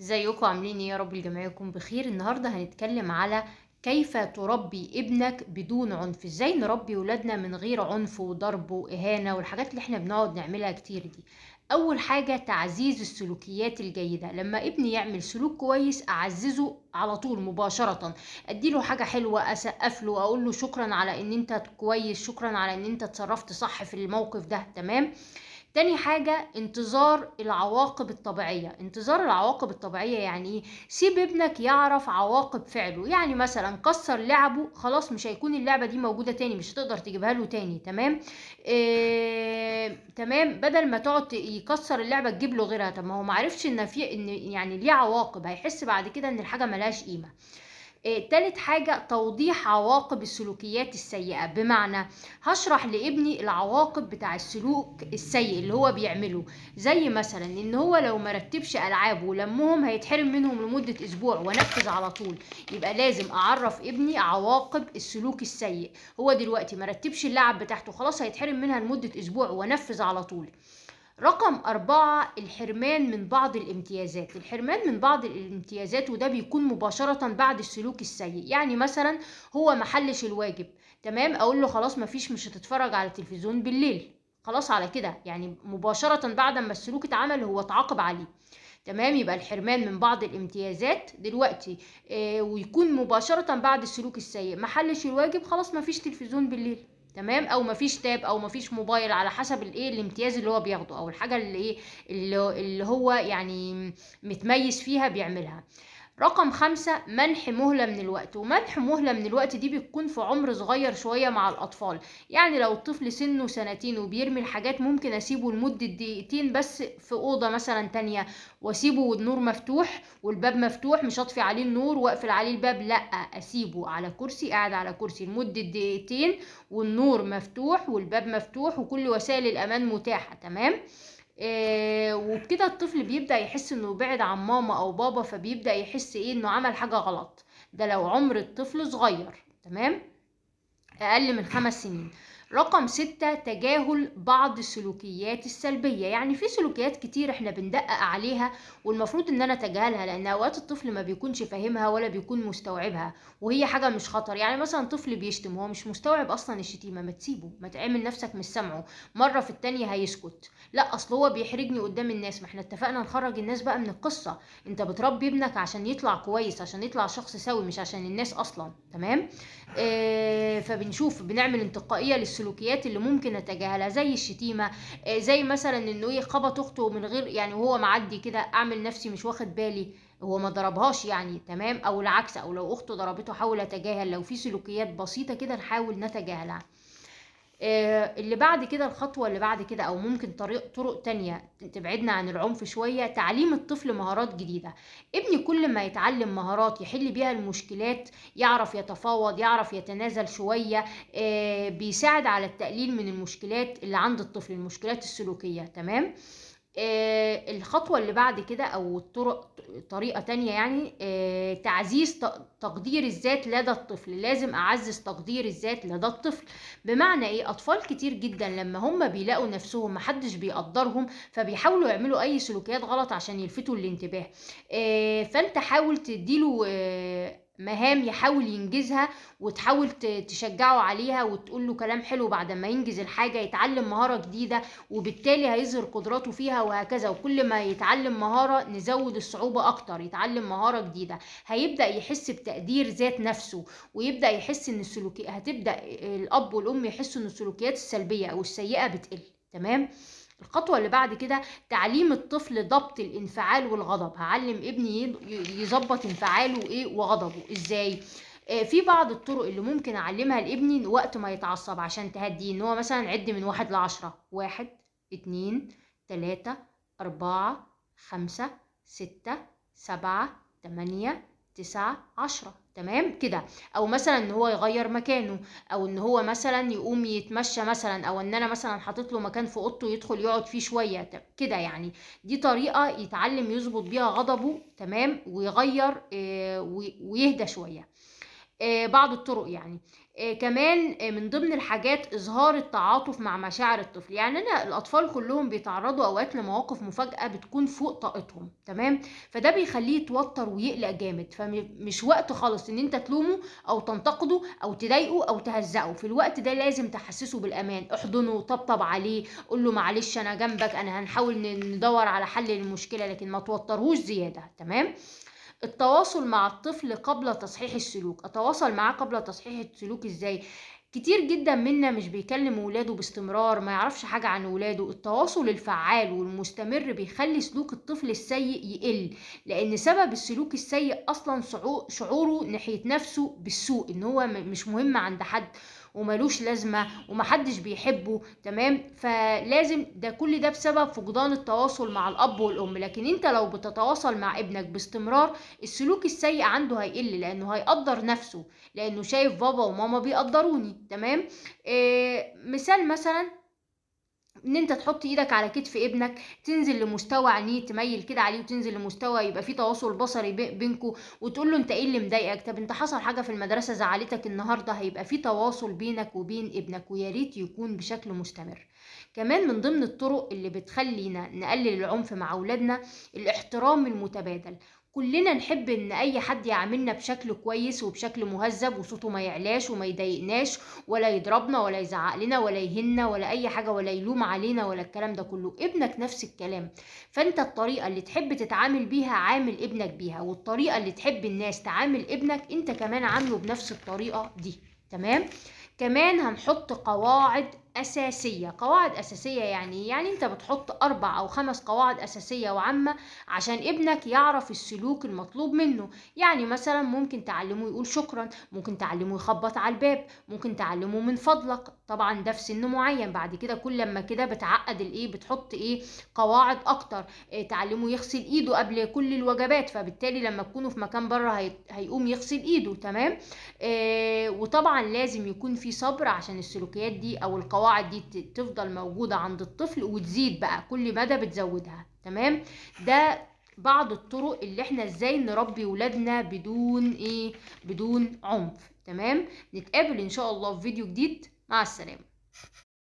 ازيكم عاملين ايه يا رب الجميع يكون بخير النهارده هنتكلم على كيف تربي ابنك بدون عنف ازاي نربي ولادنا من غير عنف وضرب واهانه والحاجات اللي احنا بنقعد نعملها كتير دي اول حاجه تعزيز السلوكيات الجيده لما ابني يعمل سلوك كويس اعززه على طول مباشره اديله حاجه حلوه اسقف له اقول له شكرا على ان انت كويس شكرا على ان انت اتصرفت صح في الموقف ده تمام آه تاني حاجة انتظار العواقب الطبيعية انتظار العواقب الطبيعية يعني ايه سيب ابنك يعرف عواقب فعله يعني مثلا كسر لعبه خلاص مش هيكون اللعبة دي موجودة تاني مش هتقدر تجيبها له تاني تمام اه تمام بدل ما تقعد يكسر اللعبة تجيب له غيرها طب ما هو معرفش ان في ان يعني ليه عواقب هيحس بعد كده ان الحاجة ملهاش قيمة آه، تالت حاجة توضيح عواقب السلوكيات السيئة بمعنى هشرح لابني العواقب بتاع السلوك السيء اللي هو بيعمله زي مثلا ان هو لو مرتبش العابه ولمهم هيتحرم منهم لمدة اسبوع ونفذ على طول يبقى لازم اعرف ابني عواقب السلوك السيء هو دلوقتي مرتبش اللعب بتاعته خلاص هيتحرم منها لمدة اسبوع ونفذ على طول رقم أربعة الحرمان من بعض الامتيازات الحرمان من بعض الامتيازات وده بيكون مباشرة بعد السلوك السيء يعني مثلا هو محلش الواجب تمام أقول له خلاص مفيش مش هتتفرج على التلفزيون بالليل خلاص على كده يعني مباشرة بعد ما السلوك اتعمل هو اتعاقب عليه تمام يبقى الحرمان من بعض الامتيازات دلوقتي آه ويكون مباشرة بعد السلوك السيء محلش الواجب خلاص مفيش تلفزيون بالليل تمام او مفيش تاب او مفيش موبايل على حسب الايه الامتياز اللي هو بياخده او الحاجه اللي ايه اللي هو يعني متميز فيها بيعملها رقم خمسة منح مهلة من الوقت ومنح مهلة من الوقت دي بتكون في عمر صغير شوية مع الأطفال يعني لو الطفل سنه سنتين وبيرمي الحاجات ممكن أسيبه لمدة دقيقتين بس في أوضة مثلا تانية وأسيبه والنور مفتوح والباب مفتوح مش أطفي عليه النور وأقفل عليه الباب لأ أسيبه على كرسي قاعد على كرسي لمدة دقيقتين والنور مفتوح والباب مفتوح وكل وسائل الأمان متاحة تمام وبكده آه، الطفل بيبدأ يحس انه بعد عن ماما او بابا فبيبدأ يحس ايه انه عمل حاجة غلط ده لو عمر الطفل صغير تمام اقل من خمس سنين رقم ستة تجاهل بعض السلوكيات السلبية يعني في سلوكيات كتير احنا بندقق عليها والمفروض ان انا اتجاهلها لان اوقات الطفل ما بيكونش فاهمها ولا بيكون مستوعبها وهي حاجة مش خطر يعني مثلا طفل بيشتم هو مش مستوعب اصلا الشتيمة ما تسيبه ما تعمل نفسك مش سامعه مرة في التانية هيسكت لا اصل هو بيحرجني قدام الناس ما احنا اتفقنا نخرج الناس بقى من القصة انت بتربي ابنك عشان يطلع كويس عشان يطلع شخص سوي مش عشان الناس اصلا تمام آه فبنشوف بنعمل انتقائية للسلوكيات السلوكيات اللي ممكن اتجاهلها زي الشتيمه آه، زي مثلا انه ايه خبط اخته من غير يعني وهو معدي كده اعمل نفسي مش واخد بالي هو ما ضربهاش يعني تمام او العكس او لو اخته ضربته حاول اتجاهل لو في سلوكيات بسيطه كده نحاول نتجاهلها آه، اللي بعد كده الخطوة اللي بعد كده أو ممكن طريق طرق تانية تبعدنا عن العنف شوية تعليم الطفل مهارات جديدة ابني كل ما يتعلم مهارات يحل بيها المشكلات يعرف يتفاوض يعرف يتنازل شوية آه، بيساعد على التقليل من المشكلات اللي عند الطفل المشكلات السلوكية تمام آه، الخطوة اللي بعد كده أو الطرق طريقة تانية يعني آه، تعزيز تقدير الذات لدى الطفل لازم أعزز تقدير الذات لدى الطفل بمعنى إيه أطفال كتير جدا لما هم بيلاقوا نفسهم محدش بيقدرهم فبيحاولوا يعملوا أي سلوكيات غلط عشان يلفتوا الانتباه آه، فأنت حاول تديله آه، مهام يحاول ينجزها وتحاول تشجعه عليها وتقول له كلام حلو بعد ما ينجز الحاجة يتعلم مهارة جديدة وبالتالي هيظهر قدراته فيها وهكذا وكل ما يتعلم مهارة نزود الصعوبة أكتر يتعلم مهارة جديدة هيبدأ يحس بتقدير ذات نفسه ويبدأ يحس إن السلوكيات هتبدأ الأب والأم يحسوا إن السلوكيات السلبية أو السيئة بتقل تمام الخطوة اللي بعد كده تعليم الطفل ضبط الانفعال والغضب هعلم ابني يظبط انفعاله ايه وغضبه ازاي آه، في بعض الطرق اللي ممكن اعلمها لابني وقت ما يتعصب عشان تهديه ان هو مثلا عد من واحد لعشرة واحد اتنين تلاتة اربعة خمسة ستة سبعة تمانية تسعة عشرة تمام كده او مثلا ان هو يغير مكانه او ان هو مثلا يقوم يتمشى مثلا او ان انا مثلا حاطط له مكان في اوضته يدخل يقعد فيه شويه كده يعني دي طريقه يتعلم يظبط بيها غضبه تمام ويغير آه، ويهدى شويه آه، بعض الطرق يعني آه، كمان آه، من ضمن الحاجات إظهار التعاطف مع مشاعر الطفل يعني أنا الأطفال كلهم بيتعرضوا أوقات لمواقف مفاجأة بتكون فوق طاقتهم تمام فده بيخليه يتوتر ويقلق جامد فمش وقت خالص إن أنت تلومه أو تنتقده أو تضايقه أو تهزقه في الوقت ده لازم تحسسه بالأمان احضنه طبطب عليه قول له معلش أنا جنبك أنا هنحاول ندور على حل للمشكلة لكن ما توترهوش زيادة تمام التواصل مع الطفل قبل تصحيح السلوك اتواصل معاه قبل تصحيح السلوك ازاي كتير جدا منا مش بيكلم ولاده باستمرار ما يعرفش حاجة عن ولاده التواصل الفعال والمستمر بيخلي سلوك الطفل السيء يقل لأن سبب السلوك السيء أصلا شعوره ناحية نفسه بالسوء إن هو مش مهم عند حد وملوش لازمه ومحدش بيحبه تمام فلازم ده كل ده بسبب فقدان التواصل مع الاب والام لكن انت لو بتتواصل مع ابنك باستمرار السلوك السيء عنده هيقل لانه هيقدر نفسه لانه شايف بابا وماما بيقدروني تمام إيه مثال مثلا ان انت تحط ايدك على كتف ابنك تنزل لمستوى عينيه تميل كده عليه وتنزل لمستوى يبقى في تواصل بصري بينكم وتقول له انت ايه اللي مضايقك طب انت حصل حاجه في المدرسه زعلتك النهارده هيبقى في تواصل بينك وبين ابنك ويا ريت يكون بشكل مستمر كمان من ضمن الطرق اللي بتخلينا نقلل العنف مع اولادنا الاحترام المتبادل كلنا نحب ان اي حد يعاملنا بشكل كويس وبشكل مهذب وصوته ما يعلاش وما يضايقناش ولا يضربنا ولا يزعق لنا ولا يهنا ولا اي حاجه ولا يلوم علينا ولا الكلام ده كله ابنك نفس الكلام فانت الطريقه اللي تحب تتعامل بيها عامل ابنك بيها والطريقه اللي تحب الناس تعامل ابنك انت كمان عامله بنفس الطريقه دي تمام كمان هنحط قواعد أساسية قواعد أساسية يعني إيه؟ يعني أنت بتحط أربع أو خمس قواعد أساسية وعامة عشان ابنك يعرف السلوك المطلوب منه يعني مثلا ممكن تعلمه يقول شكرا ممكن تعلمه يخبط على الباب ممكن تعلمه من فضلك طبعا ده في سن معين بعد كده كل ما كده بتعقد الايه بتحط ايه قواعد اكتر إيه تعلمه يغسل ايده قبل كل الوجبات فبالتالي لما تكونوا في مكان بره هي... هيقوم يغسل ايده تمام إيه وطبعا لازم يكون في صبر عشان السلوكيات دي او القواعد القواعد دي تفضل موجودة عند الطفل وتزيد بقى كل مدى بتزودها تمام ده بعض الطرق اللي احنا ازاي نربي ولادنا بدون ايه بدون عنف تمام نتقابل ان شاء الله في فيديو جديد مع السلامة